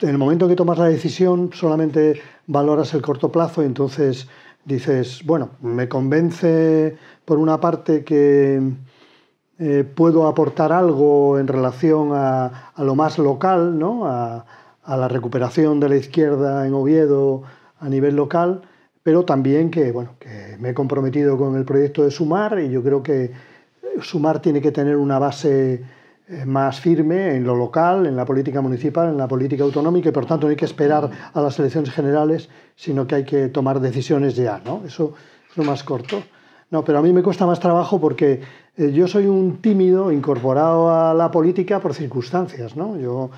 en el momento que tomas la decisión solamente valoras el corto plazo y entonces dices, bueno, me convence por una parte que eh, puedo aportar algo en relación a, lo más local, A, la recuperación de la izquierda en Oviedo a nivel local, pero también que, bueno, que me he comprometido con el proyecto de Sumar y yo creo que eh, Sumar tiene que tener una base eh, más firme en lo local, en la política municipal, en la política autonómica y por tanto no hay que esperar a las elecciones generales, sino que hay que tomar decisiones ya, ¿no? Eso es lo más corto. No, pero a mí me cuesta más trabajo porque eh, yo soy un tímido incorporado a la política por circunstancias, ¿no? Yo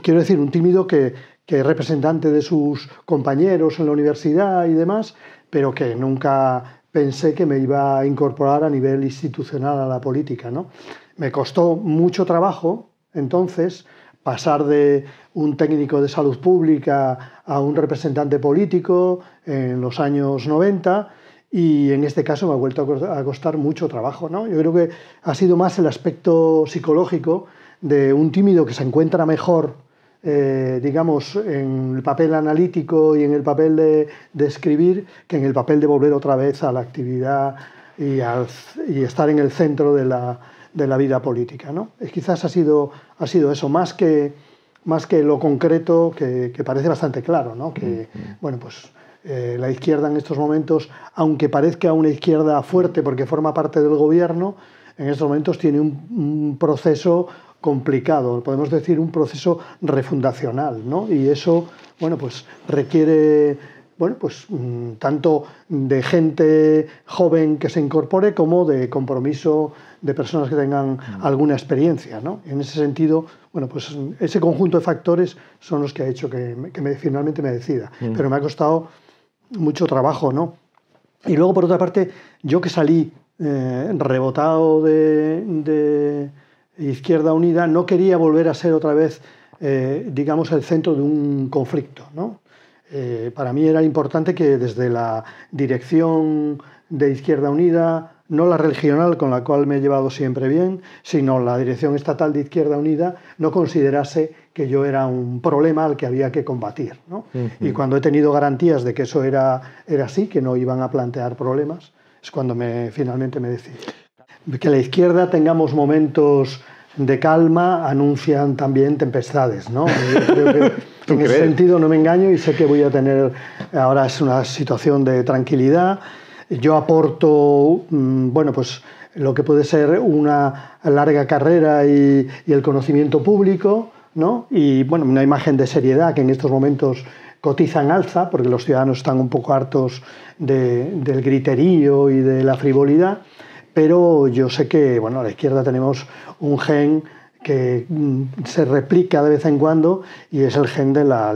quiero decir, un tímido que, que es representante de sus compañeros en la universidad y demás, pero que nunca pensé que me iba a incorporar a nivel institucional a la política, ¿no? Me costó mucho trabajo, entonces, pasar de un técnico de salud pública a un representante político en los años 90 y en este caso me ha vuelto a costar mucho trabajo. ¿no? Yo creo que ha sido más el aspecto psicológico de un tímido que se encuentra mejor, eh, digamos, en el papel analítico y en el papel de, escribir que en el papel de volver otra vez a la actividad y, y estar en el centro de la, de la vida política. ¿no? quizás ha sido, ha sido eso, más que, más que lo concreto que, parece bastante claro, que mm-hmm. bueno, pues, eh, la izquierda en estos momentos, aunque parezca una izquierda fuerte porque forma parte del gobierno, en estos momentos tiene un, un proceso complicado, podemos decir un proceso refundacional, ¿no? Y eso, bueno, pues requiere bueno, pues mm, tanto de gente joven que se incorpore como de compromiso de personas que tengan mm. alguna experiencia. ¿no? En ese sentido, bueno, pues ese conjunto de factores son los que ha hecho que, finalmente me decida. Mm. Pero me ha costado mucho trabajo, ¿no? Y luego, por otra parte, yo que salí eh, rebotado de, Izquierda Unida, no quería volver a ser otra vez, eh, digamos, el centro de un conflicto, ¿no? Eh, para mí era importante que desde la dirección de Izquierda Unida, no la regional con la cual me he llevado siempre bien, sino la dirección estatal de Izquierda Unida, no considerase que yo era un problema al que había que combatir. ¿no? Y cuando he tenido garantías de que eso era, era así, que no iban a plantear problemas, es cuando me, finalmente me decidí. Que la izquierda tengamos momentos de calma anuncian también tempestades. ¿no? creo que en ese sentido no me engaño y sé que voy a tener, ahora es una situación de tranquilidad, yo aporto, mm, bueno, pues lo que puede ser una larga carrera y, el conocimiento público, ¿no? Y bueno, una imagen de seriedad que en estos momentos cotizan alza, porque los ciudadanos están un poco hartos del griterío y de la frivolidad, pero yo sé que bueno, a la izquierda tenemos un gen que mm, se replica de vez en cuando y es el gen de la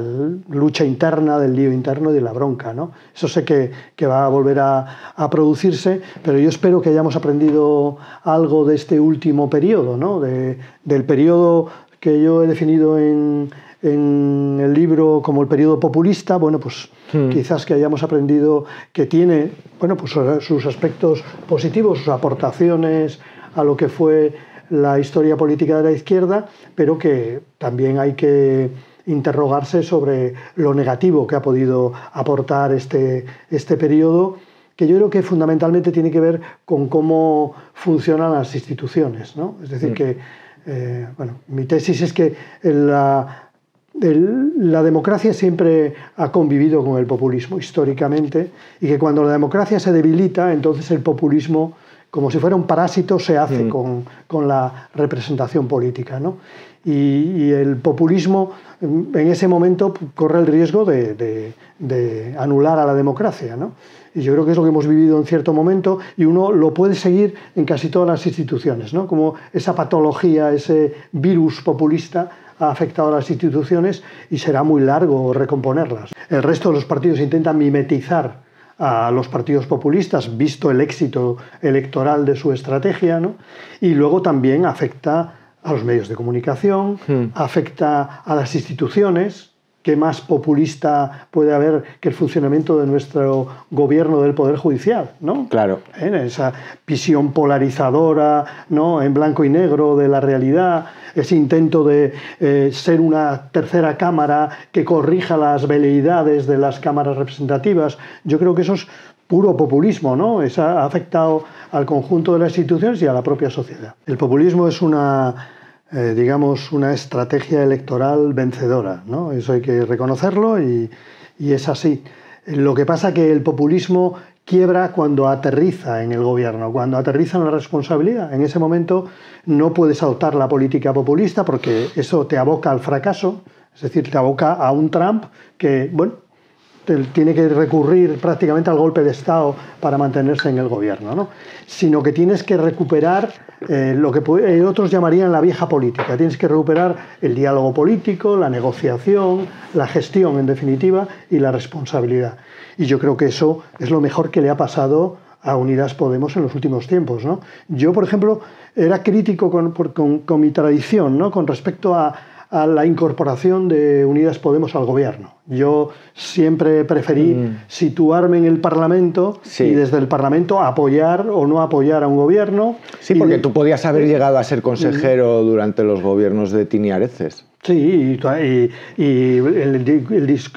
lucha interna, del lío interno y de la bronca. ¿no? Eso sé que, va a volver a, producirse, pero yo espero que hayamos aprendido algo de este último periodo, ¿no? del periodo que yo he definido en, el libro como el periodo populista, bueno, pues hmm. quizás que hayamos aprendido que tiene, bueno, pues sus aspectos positivos, sus aportaciones a lo que fue la historia política de la izquierda, pero que también hay que interrogarse sobre lo negativo que ha podido aportar este, este periodo, que yo creo que fundamentalmente tiene que ver con cómo funcionan las instituciones. Es decir, mm. que eh, bueno, mi tesis es que la, la democracia siempre ha convivido con el populismo históricamente y que cuando la democracia se debilita, entonces el populismo como si fuera un parásito, se hace mm. con, la representación política. Y, el populismo mm, en ese momento pues, corre el riesgo de, anular a la democracia. Y yo creo que es lo que hemos vivido en cierto momento y uno lo puede seguir en casi todas las instituciones, como esa patología, ese virus populista ha afectado a las instituciones y será muy largo recomponerlas. El resto de los partidos intentan mimetizar a los partidos populistas, visto el éxito electoral de su estrategia, ¿no? y luego también afecta a los medios de comunicación, hmm. afecta a las instituciones, ¿Qué más populista puede haber que el funcionamiento de nuestro gobierno del Poder Judicial? ¿no? Claro. En ¿Eh? esa visión polarizadora, ¿no? en blanco y negro de la realidad, ese intento de eh, ser una tercera Cámara que corrija las veleidades de las cámaras representativas. Yo creo que eso es puro populismo, ¿no? ha afectado al conjunto de las instituciones y a la propia sociedad. El populismo es una eh, digamos, una estrategia electoral vencedora. ¿no? Eso hay que reconocerlo y, es así. Lo que pasa que el populismo quiebra cuando aterriza en el gobierno, cuando aterriza en la responsabilidad. En ese momento no puedes adoptar la política populista porque eso te aboca al fracaso, es decir, te aboca a un Trump que, bueno, tiene que recurrir prácticamente al golpe de Estado para mantenerse en el gobierno, ¿no? sino que tienes que recuperar eh, lo que eh, otros llamarían la vieja política, tienes que recuperar el diálogo político, la negociación, la gestión en definitiva y la responsabilidad. Y yo creo que eso es lo mejor que le ha pasado a Unidas Podemos en los últimos tiempos. Yo, por ejemplo, era crítico con, con mi tradición ¿no? con respecto a, a la incorporación de Unidas Podemos al gobierno. Yo siempre preferí mm. situarme en el Parlamento y desde el Parlamento apoyar o no apoyar a un gobierno. Sí, porque tú podías haber llegado a ser consejero mm. durante los gobiernos de Tiniareces. Sí, y,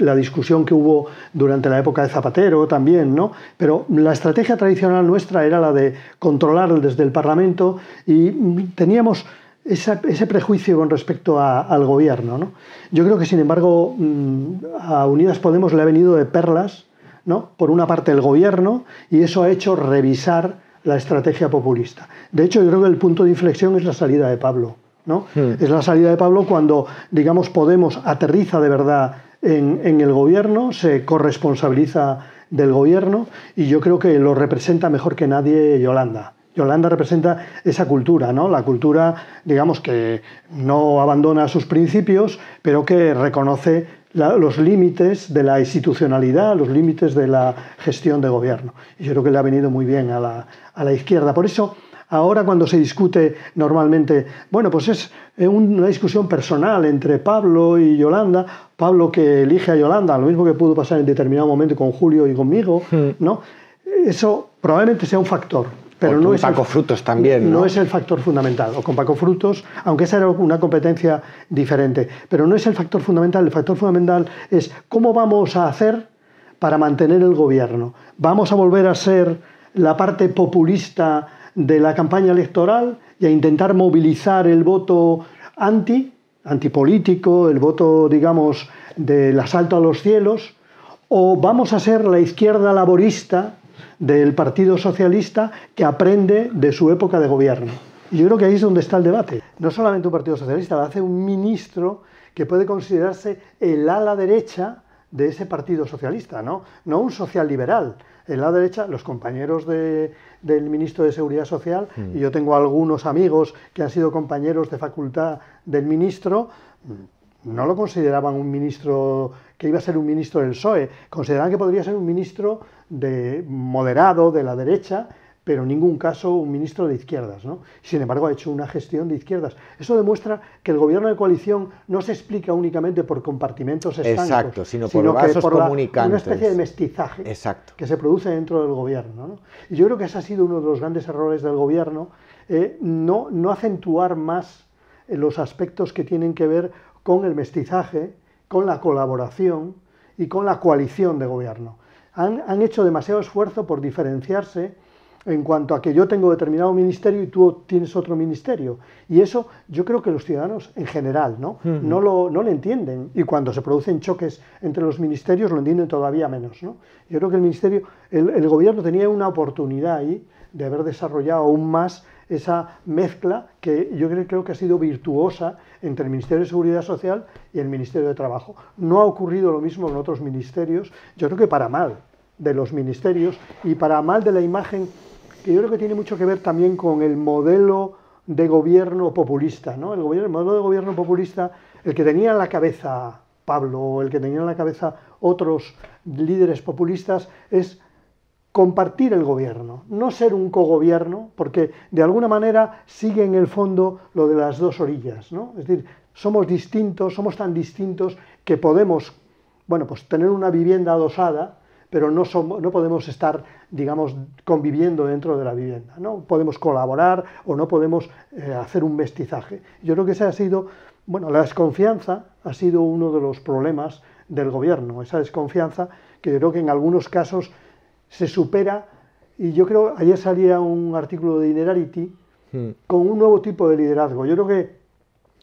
la discusión que hubo durante la época de Zapatero también, ¿no? Pero la estrategia tradicional nuestra era la de controlar desde el Parlamento y teníamos ese prejuicio con respecto al gobierno. Yo creo que, sin embargo, mm, a Unidas Podemos le ha venido de perlas, ¿no? por una parte, el gobierno, y eso ha hecho revisar la estrategia populista. De hecho, yo creo que el punto de inflexión es la salida de Pablo. ¿no? Hmm. Es la salida de Pablo cuando, digamos, Podemos aterriza de verdad en, en el gobierno, se corresponsabiliza del gobierno, y yo creo que lo representa mejor que nadie Yolanda. Yolanda representa esa cultura, ¿no? La cultura, digamos, que no abandona sus principios, pero que reconoce los límites de la institucionalidad, los límites de la gestión de gobierno. Y yo creo que le ha venido muy bien a la, a la izquierda. Por eso, Ahora cuando se discute normalmente, bueno, pues es eh, una discusión personal entre Pablo y Yolanda, Pablo que elige a Yolanda, lo mismo que pudo pasar en determinado momento con Julio y conmigo, hmm. ¿no? Eso probablemente sea un factor, no con es Paco Frutos también. ¿no? ¿no? es el factor fundamental. O con Paco Frutos, aunque esa era una competencia diferente. Pero no es el factor fundamental. El factor fundamental es cómo vamos a hacer para mantener el gobierno. ¿Vamos a volver a ser la parte populista de la campaña electoral y a intentar movilizar el voto anti, antipolítico, el voto, digamos, del asalto a los cielos? ¿O vamos a ser la izquierda laborista? del Partido Socialista que aprende de su época de gobierno. yo creo que ahí es donde está el debate. No solamente un Partido Socialista, hace un ministro que puede considerarse el ala derecha de ese Partido Socialista, ¿no? No un social liberal. El ala derecha, los compañeros del ministro de Seguridad Social, mm. y yo tengo algunos amigos que han sido compañeros de facultad del ministro, no lo consideraban un ministro que iba a ser un ministro del PSOE, consideraban que podría ser un ministro de moderado, de la derecha, pero en ningún caso un ministro de izquierdas. ¿no? Sin embargo, ha hecho una gestión de izquierdas. Eso demuestra que el gobierno de coalición no se explica únicamente por compartimentos estancos, sino por por una especie de mestizaje Exacto. que se produce dentro del gobierno. Y yo creo que ese ha sido uno de los grandes errores del gobierno, eh, no, no acentuar más eh, los aspectos que tienen que ver con el mestizaje, con la colaboración y con la coalición de gobierno. Han, hecho demasiado esfuerzo por diferenciarse en cuanto a que yo tengo determinado ministerio y tú tienes otro ministerio. Y eso yo creo que los ciudadanos en general ¿no? Hmm. no, lo, no entienden. Y cuando se producen choques entre los ministerios lo entienden todavía menos. Yo creo que el ministerio, el, el gobierno tenía una oportunidad ahí de haber desarrollado aún más esa mezcla que yo creo que ha sido virtuosa entre el Ministerio de Seguridad Social y el Ministerio de Trabajo. No ha ocurrido lo mismo en otros ministerios, yo creo que para mal de los ministerios y para mal de la imagen, que yo creo que tiene mucho que ver también con el modelo de gobierno populista, ¿no? El, modelo de gobierno populista, el que tenía en la cabeza Pablo o el que tenía en la cabeza otros líderes populistas, es compartir el gobierno, no ser un cogobierno, porque de alguna manera sigue en el fondo lo de las dos orillas, Es decir, somos distintos, somos tan distintos que podemos, bueno, pues tener una vivienda adosada, pero no, somos, no podemos estar, digamos, conviviendo dentro de la vivienda, ¿no? Podemos colaborar o no podemos eh, hacer un mestizaje. Yo creo que esa ha sido, bueno, la desconfianza ha sido uno de los problemas del gobierno, esa desconfianza que yo creo que en algunos casos se supera. Y yo creo, ayer salía un artículo de Inerarity hmm. con un nuevo tipo de liderazgo. Yo creo que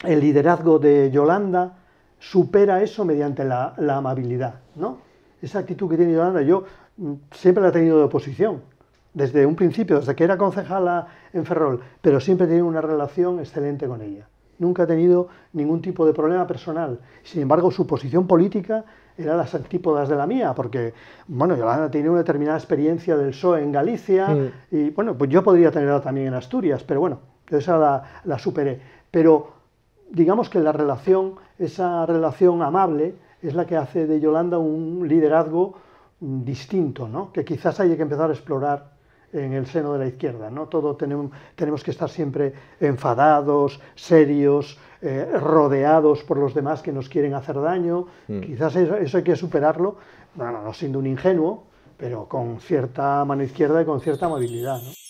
el liderazgo de Yolanda supera eso mediante la, amabilidad, ¿no? Esa actitud que tiene Yolanda, yo mm, siempre la he tenido de oposición, desde un principio, desde que era concejala en Ferrol, pero siempre he tenido una relación excelente con ella. Nunca he tenido ningún tipo de problema personal. Sin embargo, su posición política eran las antípodas de la mía, porque, bueno, Yolanda tiene una determinada experiencia del PSOE en Galicia, y bueno, pues yo podría tenerla también en Asturias, pero bueno, esa la, la superé. Pero digamos que la relación, esa relación amable, es la que hace de Yolanda un liderazgo distinto, ¿no? que quizás haya que empezar a explorar en el seno de la izquierda. ¿no? Todo tenemos, tenemos que estar siempre enfadados, serios, eh, rodeados por los demás que nos quieren hacer daño. Mm. Quizás eso, hay que superarlo, no, no siendo un ingenuo, pero con cierta mano izquierda y con cierta amabilidad. ¿no?